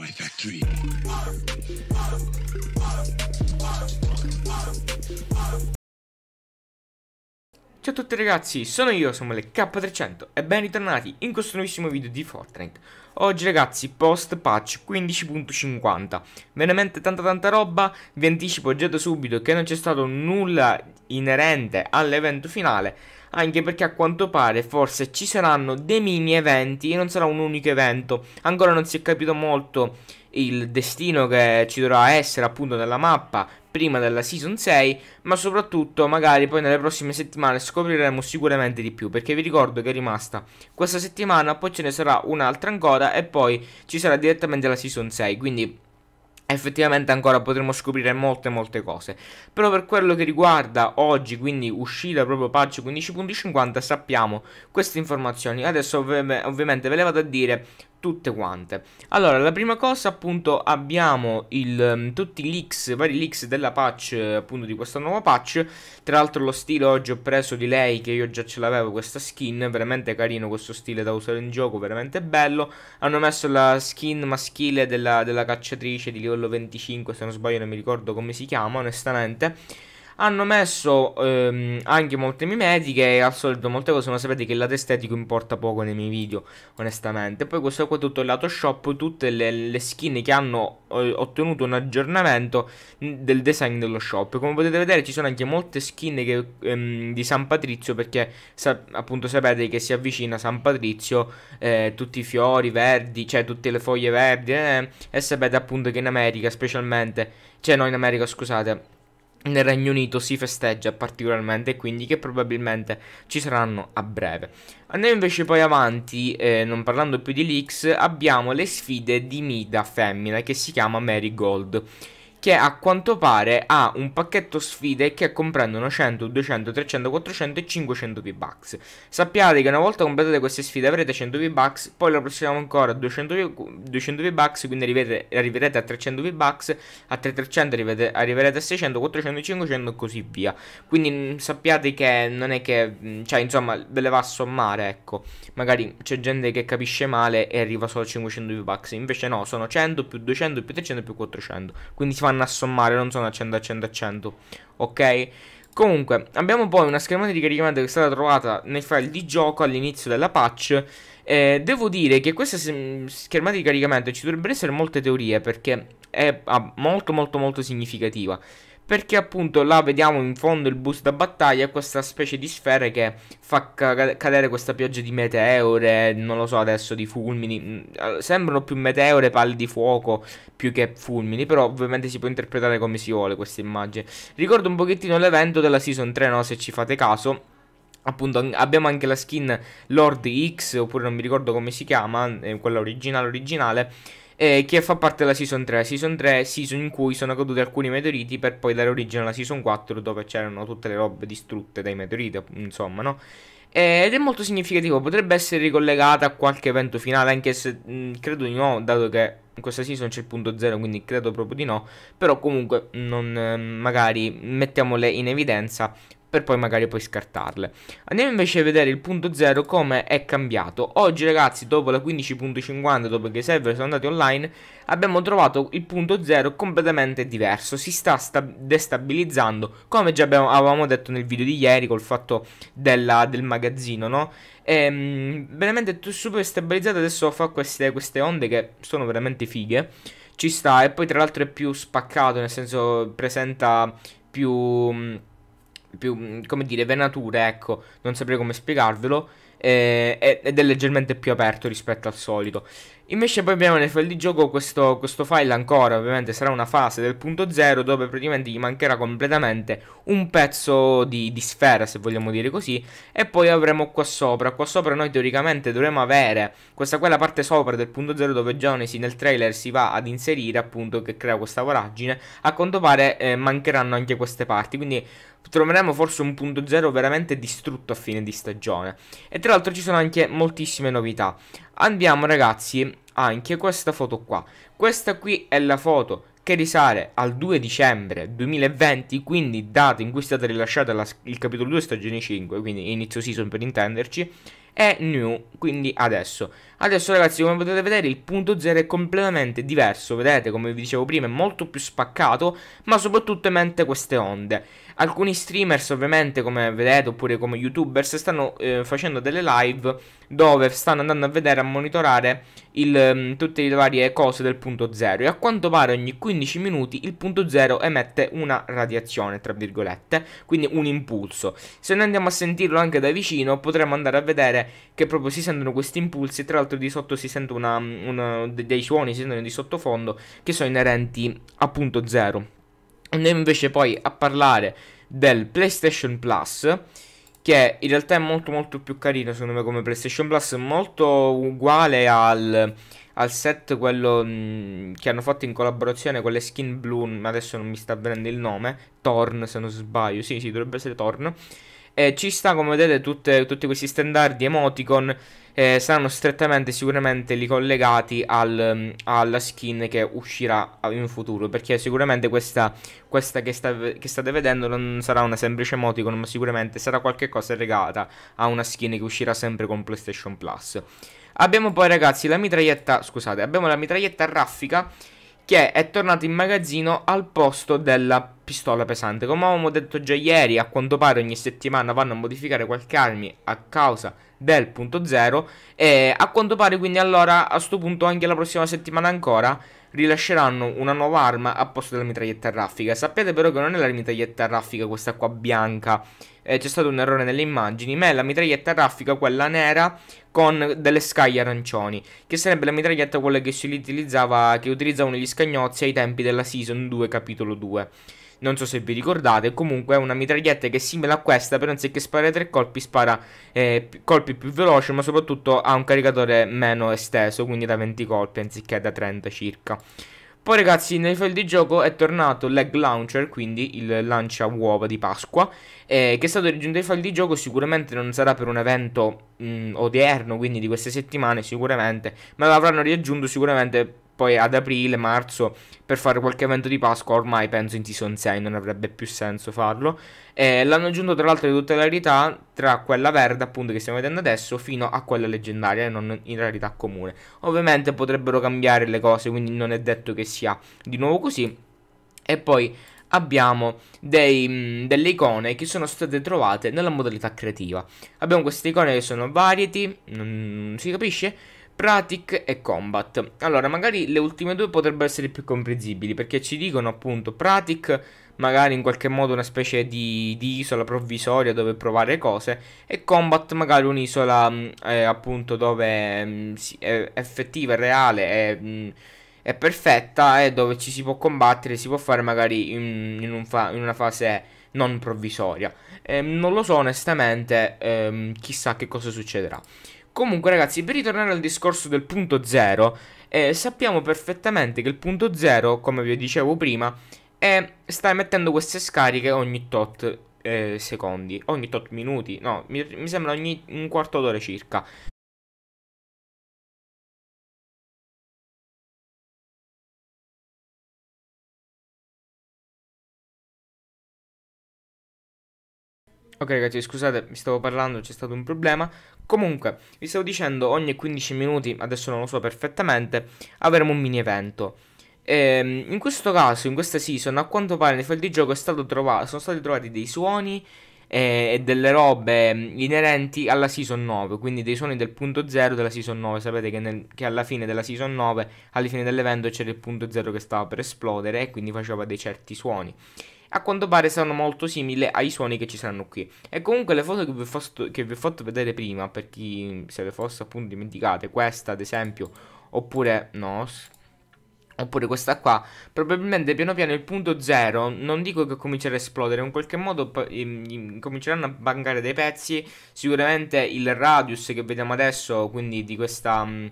my factory. Ciao a tutti ragazzi, sono io, sono le K300 e ben ritornati in questo nuovissimo video di Fortnite. Oggi ragazzi post patch 15.50 Veramente tanta tanta roba Vi anticipo già da subito che non c'è stato nulla inerente all'evento finale Anche perché a quanto pare forse ci saranno dei mini eventi e non sarà un unico evento Ancora non si è capito molto il destino che ci dovrà essere appunto nella mappa prima della season 6 ma soprattutto magari poi nelle prossime settimane scopriremo sicuramente di più perché vi ricordo che è rimasta questa settimana poi ce ne sarà un'altra ancora ancora e poi ci sarà direttamente la season 6, quindi effettivamente ancora potremo scoprire molte molte cose però per quello che riguarda oggi quindi uscita proprio patch 15.50 sappiamo queste informazioni adesso ovviamente ve le vado a dire tutte quante. Allora, la prima cosa appunto abbiamo il, mm, tutti i leaks, vari leaks della patch, appunto di questa nuova patch. Tra l'altro lo stile oggi ho preso di lei che io già ce l'avevo questa skin, veramente carino questo stile da usare in gioco, veramente bello. Hanno messo la skin maschile della, della cacciatrice di livello 25, se non sbaglio non mi ricordo come si chiama onestamente hanno messo ehm, anche molte mimetiche e al solito molte cose, ma sapete che il lato estetico importa poco nei miei video, onestamente. Poi questo qua è tutto il lato shop, tutte le, le skin che hanno eh, ottenuto un aggiornamento del design dello shop. Come potete vedere ci sono anche molte skin che, ehm, di San Patrizio perché sa appunto sapete che si avvicina San Patrizio, eh, tutti i fiori verdi, cioè tutte le foglie verdi eh, e sapete appunto che in America specialmente, cioè no in America scusate nel Regno Unito si festeggia particolarmente, quindi che probabilmente ci saranno a breve. Andiamo invece poi avanti, eh, non parlando più di leaks, abbiamo le sfide di Mida femmina che si chiama Mary Gold che a quanto pare ha un pacchetto sfide che comprendono 100, 200, 300, 400 e 500 V-Bucks. Sappiate che una volta completate queste sfide avrete 100 V-Bucks, poi la prossima ancora 200, 200 V-Bucks, quindi arriverete, arriverete, a 300 V-Bucks, a 300 arriverete, arriverete, a 600, 400, 500 e così via. Quindi mm, sappiate che non è che, mm, cioè insomma ve le va a sommare, ecco. Magari c'è gente che capisce male e arriva solo a 500 V-Bucks, invece no, sono 100 più 200 più 300 più 400. Quindi si fa vanno a sommare, non sono a 100, a 100, a 100. Ok? Comunque, abbiamo poi una schermata di caricamento che è stata trovata nel file di gioco all'inizio della patch. Eh, devo dire che questa schermata di caricamento ci dovrebbero essere molte teorie perché è molto molto molto significativa perché appunto là vediamo in fondo il boost da battaglia questa specie di sfere che fa cadere questa pioggia di meteore, non lo so adesso, di fulmini, mm, eh, sembrano più meteore, palle di fuoco più che fulmini, però ovviamente si può interpretare come si vuole questa immagine. Ricordo un pochettino l'evento della Season 3, no? se ci fate caso, Appunto abbiamo anche la skin Lord X oppure non mi ricordo come si chiama, eh, quella originale originale eh, che fa parte della Season 3. Season 3 season in cui sono caduti alcuni meteoriti per poi dare origine alla Season 4 dove c'erano tutte le robe distrutte dai meteoriti, insomma, no? ed è molto significativo, potrebbe essere ricollegata a qualche evento finale, anche se mh, mm, credo di no, dato che in questa season c'è il punto zero, quindi credo proprio di no, però comunque non, eh, magari mettiamole in evidenza per poi magari poi scartarle. Andiamo invece a vedere il punto 0 come è cambiato. Oggi ragazzi dopo la 15.50, dopo che i server sono andati online, abbiamo trovato il punto 0 completamente diverso. Si sta, sta destabilizzando, come già abbiamo, avevamo detto nel video di ieri col fatto della, del magazzino, no? E, ehm, veramente super stabilizzato adesso fa queste, queste onde che sono veramente fighe. Ci sta e poi tra l'altro è più spaccato, nel senso presenta più più, mm, come dire, venature, ecco, non saprei come spiegarvelo, eh, ed è leggermente più aperto rispetto al solito. Invece poi abbiamo nel file di gioco questo, questo, file ancora, ovviamente sarà una fase del punto zero dove praticamente gli mancherà completamente un pezzo di, di, sfera, se vogliamo dire così, e poi avremo qua sopra, qua sopra noi teoricamente dovremo avere questa quella parte sopra del punto zero dove Jonesy nel trailer si va ad inserire appunto che crea questa voragine, a quanto pare eh, mancheranno anche queste parti, quindi troveremo forse un punto zero veramente distrutto a fine di stagione. E tra l'altro ci sono anche moltissime novità. Andiamo ragazzi anche questa foto qua. Questa qui è la foto che risale al 2 dicembre 2020, quindi data in cui è stata rilasciata la, il capitolo 2 stagione 5, quindi inizio season per intenderci, è new, quindi adesso. Adesso ragazzi come potete vedere il punto 0 è completamente diverso, vedete come vi dicevo prima è molto più spaccato, ma soprattutto mente queste onde. Alcuni streamers, ovviamente, come vedete, oppure come youtubers, stanno eh, facendo delle live dove stanno andando a vedere, a monitorare il, mm, tutte le varie cose del punto zero. E a quanto pare ogni 15 minuti il punto zero emette una radiazione, tra virgolette, quindi un impulso. Se noi andiamo a sentirlo anche da vicino, potremo andare a vedere che proprio si sentono questi impulsi. Tra l'altro, di sotto si sentono mm, dei suoni, si sentono di sottofondo che sono inerenti a punto zero. Andiamo invece poi a parlare del PlayStation Plus che in realtà è molto molto più carino secondo me come PlayStation Plus, molto uguale al, al set quello mh, mm, che hanno fatto in collaborazione con le skin blu, ma adesso non mi sta venendo il nome, Torn se non sbaglio, sì sì dovrebbe essere Torn, eh, ci sta come vedete tutte, tutti questi standard emoticon eh, saranno strettamente sicuramente li collegati al, mm, alla skin che uscirà in futuro perché sicuramente questa, questa che, sta, che, state vedendo non sarà una semplice emoticon ma sicuramente sarà qualcosa legata a una skin che uscirà sempre con PlayStation Plus abbiamo poi ragazzi la mitraglietta scusate abbiamo la mitraglietta raffica che è tornato in magazzino al posto della pistola pesante. Come avevamo detto già ieri, a quanto pare ogni settimana vanno a modificare qualche armi a causa del punto zero e a quanto pare quindi allora a questo punto anche la prossima settimana ancora rilasceranno una nuova arma a posto della mitraglietta raffica. Sappiate però che non è la mitraglietta raffica questa qua bianca, eh, c'è stato un errore nelle immagini, ma è la mitraglietta raffica quella nera con delle scaglie arancioni, che sarebbe la mitraglietta quella che si utilizzava, che utilizzavano gli scagnozzi ai tempi della Season 2 capitolo 2 non so se vi ricordate, comunque è una mitraglietta che è simile a questa, però anziché sparare tre colpi spara eh, colpi più veloci, ma soprattutto ha un caricatore meno esteso, quindi da 20 colpi anziché da 30 circa. Poi ragazzi nel file di gioco è tornato l'Egg Launcher, quindi il lancia uova di Pasqua, eh, che è stato raggiunto nel file di gioco, sicuramente non sarà per un evento mh, mm, odierno, quindi di queste settimane sicuramente, ma l'avranno riaggiunto sicuramente poi ad aprile, marzo, per fare qualche evento di Pasqua, ormai penso in Season 6 non avrebbe più senso farlo. E l'hanno aggiunto tra l'altro di tutte le rarità, tra quella verde appunto che stiamo vedendo adesso, fino a quella leggendaria e non in rarità comune. Ovviamente potrebbero cambiare le cose, quindi non è detto che sia di nuovo così. E poi abbiamo dei, mm, delle icone che sono state trovate nella modalità creativa. Abbiamo queste icone che sono variety, non si capisce, Pratic e Combat. Allora, magari le ultime due potrebbero essere più comprensibili perché ci dicono appunto Pratic, magari in qualche modo una specie di, di isola provvisoria dove provare cose, e Combat, magari un'isola mm, eh, appunto dove mh, mm, è effettiva, è reale, è, mh, mm, è perfetta e dove ci si può combattere, si può fare magari in, in, un fa- in una fase non provvisoria. Eh, non lo so onestamente, ehm, chissà che cosa succederà. Comunque ragazzi, per ritornare al discorso del punto zero, eh, sappiamo perfettamente che il punto zero, come vi dicevo prima, è, sta emettendo queste scariche ogni tot eh, secondi, ogni tot minuti, no, mi, mi sembra ogni un quarto d'ora circa. Ok ragazzi scusate mi stavo parlando c'è stato un problema Comunque vi stavo dicendo ogni 15 minuti adesso non lo so perfettamente avremo un mini evento e, ehm, In questo caso in questa season a quanto pare nel file di gioco trovato, sono stati trovati dei suoni e, eh, e delle robe mm, inerenti alla season 9 Quindi dei suoni del punto 0 della season 9 Sapete che, nel, che alla fine della season 9 alla fine dell'evento c'era il punto 0 che stava per esplodere e quindi faceva dei certi suoni a quanto pare sono molto simili ai suoni che ci saranno qui. E comunque le foto che vi ho fatto, vi ho fatto vedere prima, per chi se le fosse appunto dimenticate, questa ad esempio, oppure no, Oppure questa qua, probabilmente piano piano il punto zero, non dico che comincerà a esplodere, in qualche modo cominceranno a bancare dei pezzi, sicuramente il radius che vediamo adesso, quindi di questa, mm,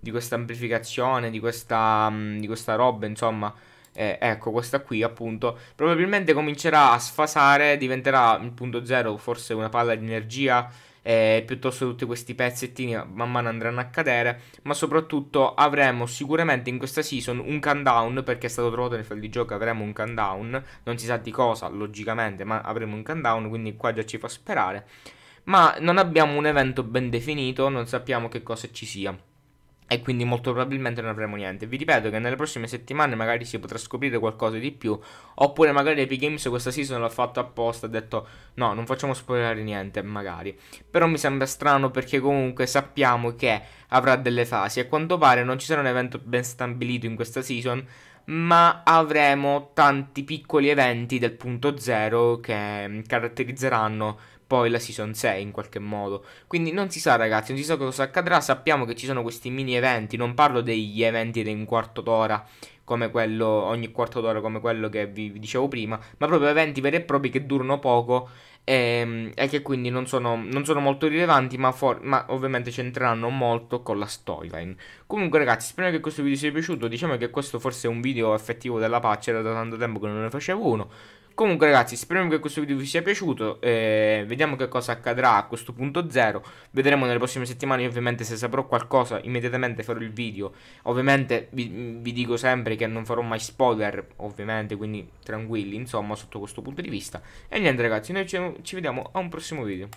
di questa amplificazione, di questa, mm, di questa roba, insomma, eh, ecco questa qui appunto probabilmente comincerà a sfasare diventerà il punto zero forse una palla di energia eh, piuttosto tutti questi pezzettini man mano andranno a cadere ma soprattutto avremo sicuramente in questa season un countdown perché è stato trovato nel file di gioco avremo un countdown non si sa di cosa logicamente ma avremo un countdown quindi qua già ci fa sperare ma non abbiamo un evento ben definito non sappiamo che cosa ci sia e quindi molto probabilmente non avremo niente. Vi ripeto che nelle prossime settimane magari si potrà scoprire qualcosa di più, oppure magari Epic Games questa season l'ha fatto apposta, ha detto no, non facciamo spoilerare niente, magari. Però mi sembra strano perché comunque sappiamo che avrà delle fasi, a quanto pare non ci sarà un evento ben stabilito in questa season, ma avremo tanti piccoli eventi del punto zero che caratterizzeranno poi la season 6 in qualche modo. Quindi non si sa ragazzi, non si sa cosa accadrà, sappiamo che ci sono questi mini eventi, non parlo degli eventi di un quarto d'ora come quello ogni quarto d'ora come quello che vi, vi dicevo prima, ma proprio eventi veri e propri che durano poco e, ehm, e che quindi non sono, non sono molto rilevanti, ma, for- ma, ovviamente c'entreranno molto con la storyline. Comunque ragazzi, spero che questo video sia piaciuto, diciamo che questo forse è un video effettivo della pace, era da tanto tempo che non ne facevo uno. Comunque ragazzi speriamo che questo video vi sia piaciuto eh, Vediamo che cosa accadrà a questo punto zero Vedremo nelle prossime settimane ovviamente se saprò qualcosa immediatamente farò il video Ovviamente vi, vi dico sempre che non farò mai spoiler Ovviamente quindi tranquilli insomma sotto questo punto di vista E niente ragazzi noi ci, ci vediamo a un prossimo video